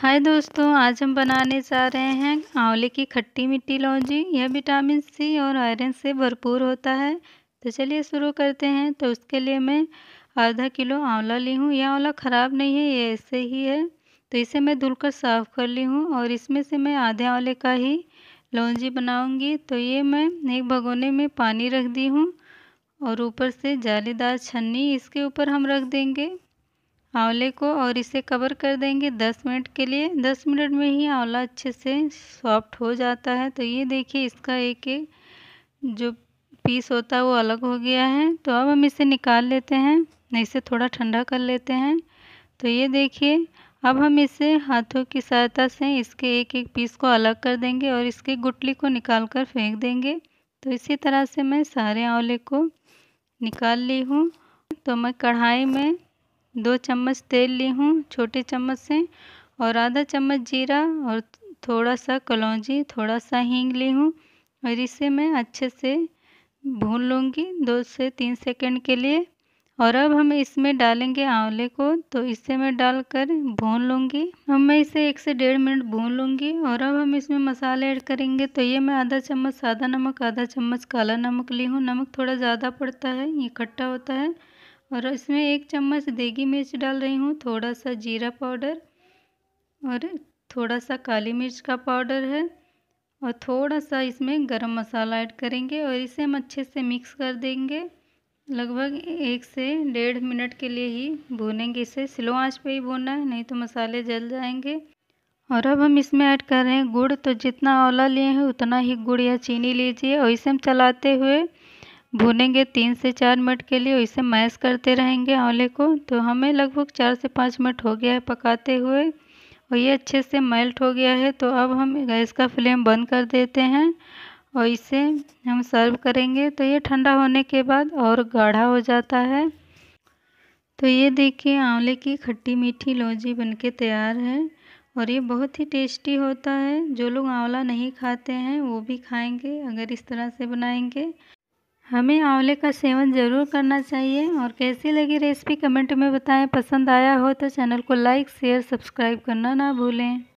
हाय दोस्तों आज हम बनाने जा रहे हैं आंवले की खट्टी मिट्टी लौंजी यह विटामिन सी और आयरन से भरपूर होता है तो चलिए शुरू करते हैं तो उसके लिए मैं आधा किलो आंवला ली हूँ यह आंवला ख़राब नहीं है ये ऐसे ही है तो इसे मैं धुलकर साफ़ कर ली हूँ और इसमें से मैं आधे आंवले का ही लौंजी बनाऊँगी तो ये मैं एक भगोने में पानी रख दी हूँ और ऊपर से जालीदार छन्नी इसके ऊपर हम रख देंगे आंवले को और इसे कवर कर देंगे 10 मिनट के लिए 10 मिनट में ही आंवला अच्छे से सॉफ्ट हो जाता है तो ये देखिए इसका एक एक जो पीस होता है वो अलग हो गया है तो अब हम इसे निकाल लेते हैं इसे थोड़ा ठंडा कर लेते हैं तो ये देखिए अब हम इसे हाथों की सहायता से इसके एक एक पीस को अलग कर देंगे और इसके गुटली को निकाल कर फेंक देंगे तो इसी तरह से मैं सारे आंवले को निकाल ली हूँ तो मैं कढ़ाई में दो चम्मच तेल ली हूँ छोटे चम्मच से और आधा चम्मच जीरा और थोड़ा सा कलौजी थोड़ा सा हींग ली हूँ और इसे मैं अच्छे से भून लूँगी दो से तीन सेकंड के लिए और अब हम इसमें डालेंगे आंवले को तो इसे मैं डालकर भून लूँगी अब मैं इसे एक से डेढ़ मिनट भून लूँगी और अब हम इसमें मसाले ऐड करेंगे तो ये मैं आधा चम्मच सादा नमक आधा चम्मच काला नमक ली हूँ नमक थोड़ा ज़्यादा पड़ता है ये खट्टा होता है और इसमें एक चम्मच देगी मिर्च डाल रही हूँ थोड़ा सा जीरा पाउडर और थोड़ा सा काली मिर्च का पाउडर है और थोड़ा सा इसमें गरम मसाला ऐड करेंगे और इसे हम अच्छे से मिक्स कर देंगे लगभग एक से डेढ़ मिनट के लिए ही भूनेंगे इसे स्लो आंच पे ही भूनना है नहीं तो मसाले जल जाएंगे और अब हम इसमें ऐड कर रहे हैं गुड़ तो जितना औला लिए हैं उतना ही गुड़ या चीनी लीजिए और इसे हम चलाते हुए भुनेंगे तीन से चार मिनट के लिए इसे मैश करते रहेंगे आंवले को तो हमें लगभग चार से पाँच मिनट हो गया है पकाते हुए और ये अच्छे से मेल्ट हो गया है तो अब हम गैस का फ्लेम बंद कर देते हैं और इसे हम सर्व करेंगे तो ये ठंडा होने के बाद और गाढ़ा हो जाता है तो ये देखिए आंवले की खट्टी मीठी लौजी बनके तैयार है और ये बहुत ही टेस्टी होता है जो लोग आंवला नहीं खाते हैं वो भी खाएंगे अगर इस तरह से बनाएंगे हमें आंवले का सेवन ज़रूर करना चाहिए और कैसी लगी रेसिपी कमेंट में बताएं पसंद आया हो तो चैनल को लाइक शेयर सब्सक्राइब करना ना भूलें